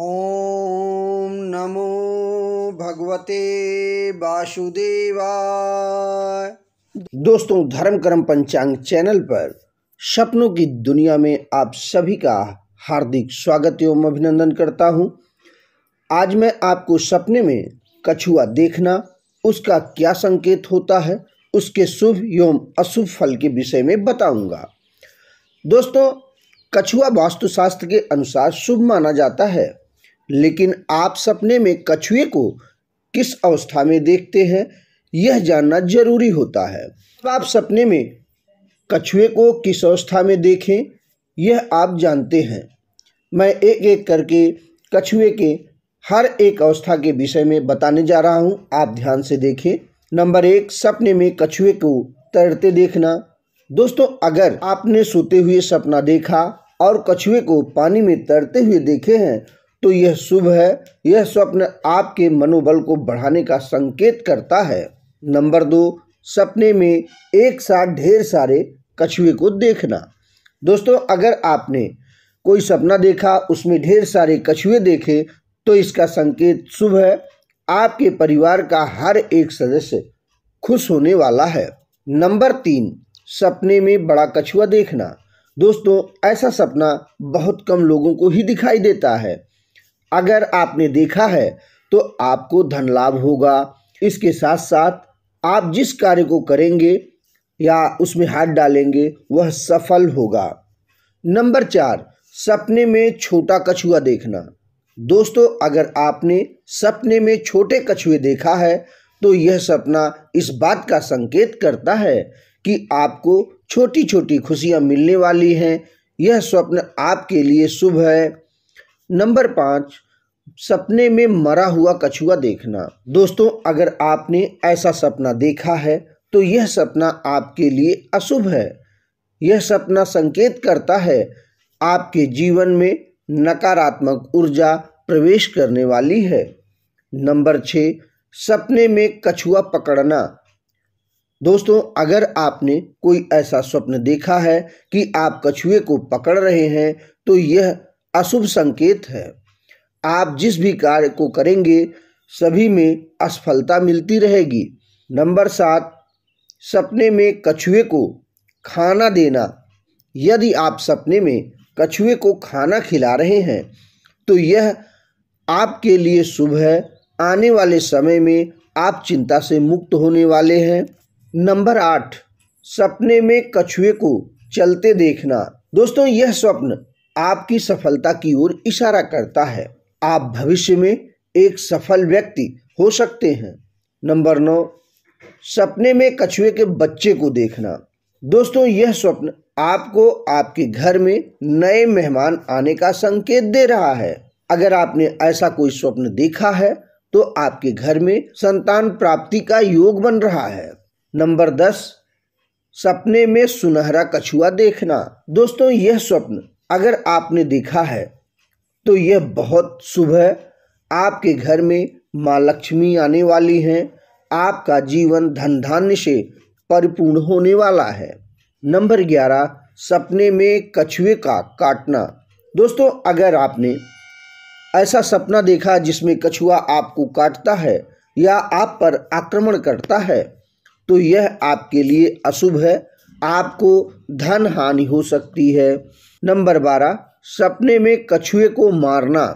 ओम नमो भगवते वासुदेवाय दोस्तों धर्म कर्म पंचांग चैनल पर सपनों की दुनिया में आप सभी का हार्दिक स्वागत एवं अभिनंदन करता हूं। आज मैं आपको सपने में कछुआ देखना उसका क्या संकेत होता है उसके शुभ एवं अशुभ फल के विषय में बताऊंगा। दोस्तों कछुआ वास्तुशास्त्र के अनुसार शुभ माना जाता है लेकिन आप सपने में कछुए को किस अवस्था में देखते हैं यह जानना जरूरी होता है आप सपने में कछुए को किस अवस्था में देखें यह आप जानते हैं मैं एक एक करके कछुए के हर एक अवस्था के विषय में बताने जा रहा हूँ आप ध्यान से देखें नंबर एक सपने में कछुए को तैरते देखना दोस्तों अगर आपने सोते हुए सपना देखा और कछुए को पानी में तैरते हुए देखे हैं तो यह शुभ है यह स्वप्न आपके मनोबल को बढ़ाने का संकेत करता है नंबर दो सपने में एक साथ ढेर सारे कछुए को देखना दोस्तों अगर आपने कोई सपना देखा उसमें ढेर सारे कछुए देखे तो इसका संकेत शुभ है आपके परिवार का हर एक सदस्य खुश होने वाला है नंबर तीन सपने में बड़ा कछुआ देखना दोस्तों ऐसा सपना बहुत कम लोगों को ही दिखाई देता है अगर आपने देखा है तो आपको धन लाभ होगा इसके साथ साथ आप जिस कार्य को करेंगे या उसमें हाथ डालेंगे वह सफल होगा नंबर चार सपने में छोटा कछुआ देखना दोस्तों अगर आपने सपने में छोटे कछुए देखा है तो यह सपना इस बात का संकेत करता है कि आपको छोटी छोटी खुशियां मिलने वाली हैं यह स्वप्न आपके लिए शुभ है नंबर पाँच सपने में मरा हुआ कछुआ देखना दोस्तों अगर आपने ऐसा सपना देखा है तो यह सपना आपके लिए अशुभ है यह सपना संकेत करता है आपके जीवन में नकारात्मक ऊर्जा प्रवेश करने वाली है नंबर छः सपने में कछुआ पकड़ना दोस्तों अगर आपने कोई ऐसा स्वप्न देखा है कि आप कछुए को पकड़ रहे हैं तो यह अशुभ संकेत है आप जिस भी कार्य को करेंगे सभी में असफलता मिलती रहेगी नंबर सात सपने में कछुए को खाना देना यदि आप सपने में कछुए को खाना खिला रहे हैं तो यह आपके लिए शुभ है आने वाले समय में आप चिंता से मुक्त होने वाले हैं नंबर आठ सपने में कछुए को चलते देखना दोस्तों यह स्वप्न आपकी सफलता की ओर इशारा करता है आप भविष्य में एक सफल व्यक्ति हो सकते हैं नंबर नौ सपने में कछुए के बच्चे को देखना दोस्तों यह स्वप्न आपको आपके घर में नए मेहमान आने का संकेत दे रहा है अगर आपने ऐसा कोई स्वप्न देखा है तो आपके घर में संतान प्राप्ति का योग बन रहा है नंबर दस सपने में सुनहरा कछुआ देखना दोस्तों यह स्वप्न अगर आपने देखा है तो यह बहुत शुभ है आपके घर में माँ लक्ष्मी आने वाली हैं आपका जीवन धन धान्य से परिपूर्ण होने वाला है नंबर ग्यारह सपने में कछुए का काटना दोस्तों अगर आपने ऐसा सपना देखा जिसमें कछुआ आपको काटता है या आप पर आक्रमण करता है तो यह आपके लिए अशुभ है आपको धन हानि हो सकती है नंबर बारह सपने में कछुए को मारना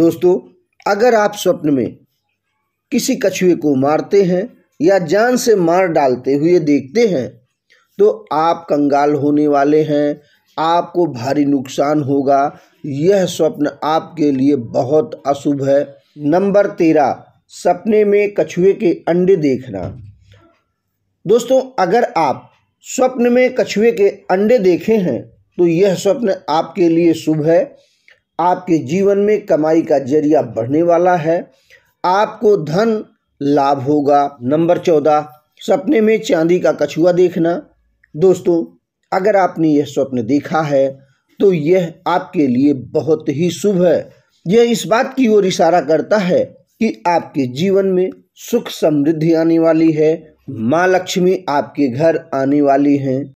दोस्तों अगर आप स्वप्न में किसी कछुए को मारते हैं या जान से मार डालते हुए देखते हैं तो आप कंगाल होने वाले हैं आपको भारी नुकसान होगा यह स्वप्न आपके लिए बहुत अशुभ है नंबर तेरह सपने में कछुए के अंडे देखना दोस्तों अगर आप स्वप्न में कछुए के अंडे देखे हैं तो यह स्वप्न आपके लिए शुभ है आपके जीवन में कमाई का जरिया बढ़ने वाला है आपको धन लाभ होगा नंबर चौदह सपने में चांदी का कछुआ देखना दोस्तों अगर आपने यह स्वप्न देखा है तो यह आपके लिए बहुत ही शुभ है यह इस बात की ओर इशारा करता है कि आपके जीवन में सुख समृद्धि आने वाली है माँ लक्ष्मी आपके घर आने वाली हैं